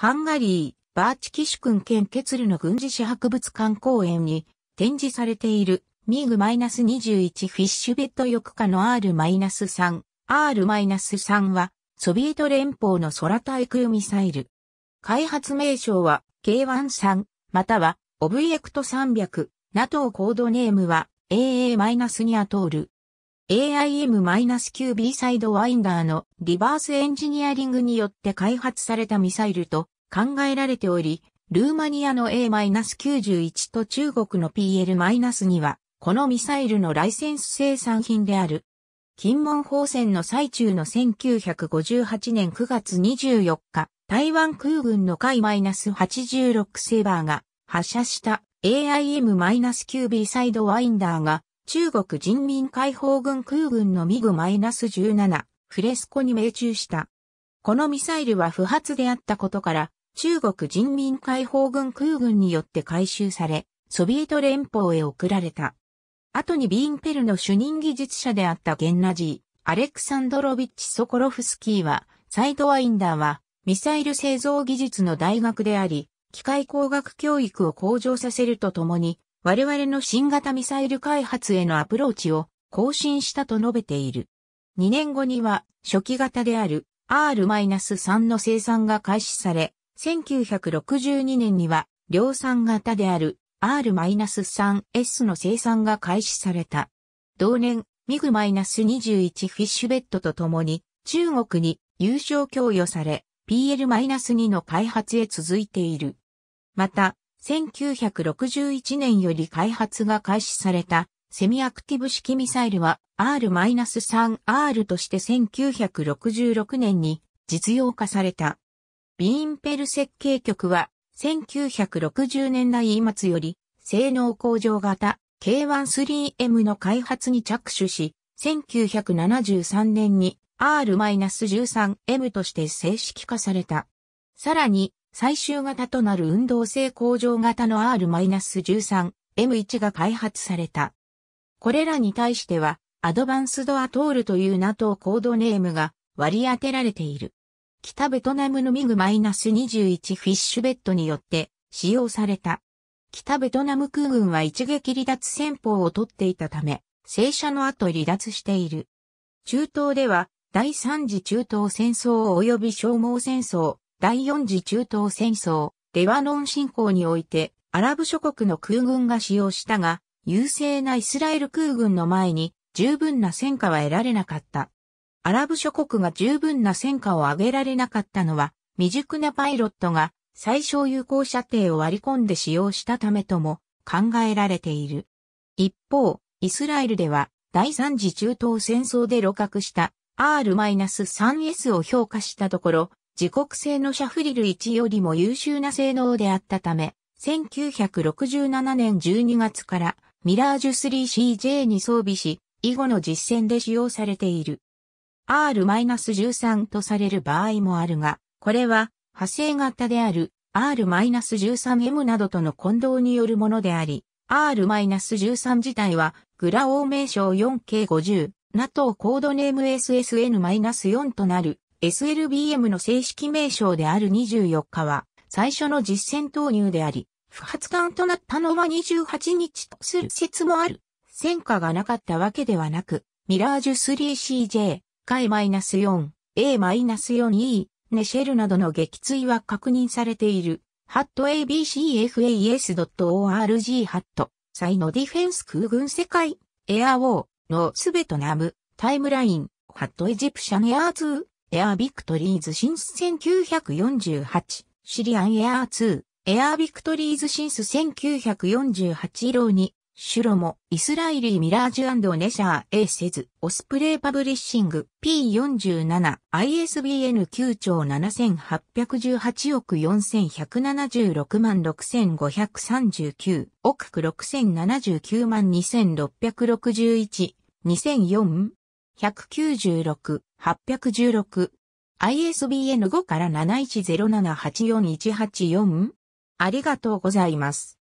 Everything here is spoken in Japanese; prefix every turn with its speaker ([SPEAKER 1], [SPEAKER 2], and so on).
[SPEAKER 1] ハンガリー、バーチキシュ君県ケツルの軍事史博物館公園に展示されているミーグ -21 フィッシュベッド翼下の R-3。R-3 はソビエト連邦の空対空ミサイル。開発名称は K13 またはオブジェクト300。NATO コードネームは AA- にアトール。AIM-9B サイドワインダーのリバースエンジニアリングによって開発されたミサイルと考えられており、ルーマニアの A-91 と中国の PL-2 は、このミサイルのライセンス生産品である。金門砲戦の最中の1958年9月24日、台湾空軍の海 -86 セーバーが発射した AIM-9B サイドワインダーが中国人民解放軍空軍のミグ -17 フレスコに命中した。このミサイルは不発であったことから、中国人民解放軍空軍によって回収され、ソビエト連邦へ送られた。後にビーンペルの主任技術者であったゲンナジー、アレクサンドロビッチ・ソコロフスキーは、サイドワインダーは、ミサイル製造技術の大学であり、機械工学教育を向上させるとともに、我々の新型ミサイル開発へのアプローチを更新したと述べている。2年後には初期型である R-3 の生産が開始され、1962年には量産型である R-3S の生産が開始された。同年、ミグ -21 フィッシュベッドと共に中国に優勝供与され、PL-2 の開発へ続いている。また、1961年より開発が開始されたセミアクティブ式ミサイルは R-3R として1966年に実用化された。ビーンペル設計局は1960年代末より性能向上型 K13M の開発に着手し、1973年に R-13M として正式化された。さらに最終型となる運動性向上型の R-13M1 が開発された。これらに対しては、アドバンスドアトールという NATO コードネームが割り当てられている。北ベトナムのミグ -21 フィッシュベッドによって使用された。北ベトナム空軍は一撃離脱戦法を取っていたため、正射の後離脱している。中東では、第三次中東戦争及び消耗戦争、第四次中東戦争、レバノン侵攻において、アラブ諸国の空軍が使用したが、優勢なイスラエル空軍の前に十分な戦果は得られなかった。アラブ諸国が十分な戦果を上げられなかったのは、未熟なパイロットが最小有効射程を割り込んで使用したためとも考えられている。一方、イスラエルでは第三次中東戦争で露獲した R-3S を評価したところ、自国製のシャフリル1よりも優秀な性能であったため、1967年12月からミラージュ 3CJ に装備し、以後の実戦で使用されている。R-13 とされる場合もあるが、これは派生型である R-13M などとの混同によるものであり、R-13 自体はグラオー名称 4K50、NATO コードネーム SSN-4 となる SLBM の正式名称である24日は、最初の実戦投入であり、不発艦となったのは28日とする説もある。戦果がなかったわけではなく、ミラージュ 3CJ、K-4、A-4E、ネシェルなどの撃墜は確認されている。ハット abcfas.org ハット、サイのディフェンス空軍世界、エアウォー、ノースベトナム、タイムライン、ハットエジプシャンエアー2、エアービクトリーズシンス1948、シリアンエアー2、エアービクトリーズシンス1948色に、シュロモ、イスライリー・ミラージュネシャー・エーセズ、オスプレイ・パブリッシング、P47、ISBN 9兆7818億4176万6539、億6079万2661、2004、196、816。ISBN5 から7107841844。ありがとうございます。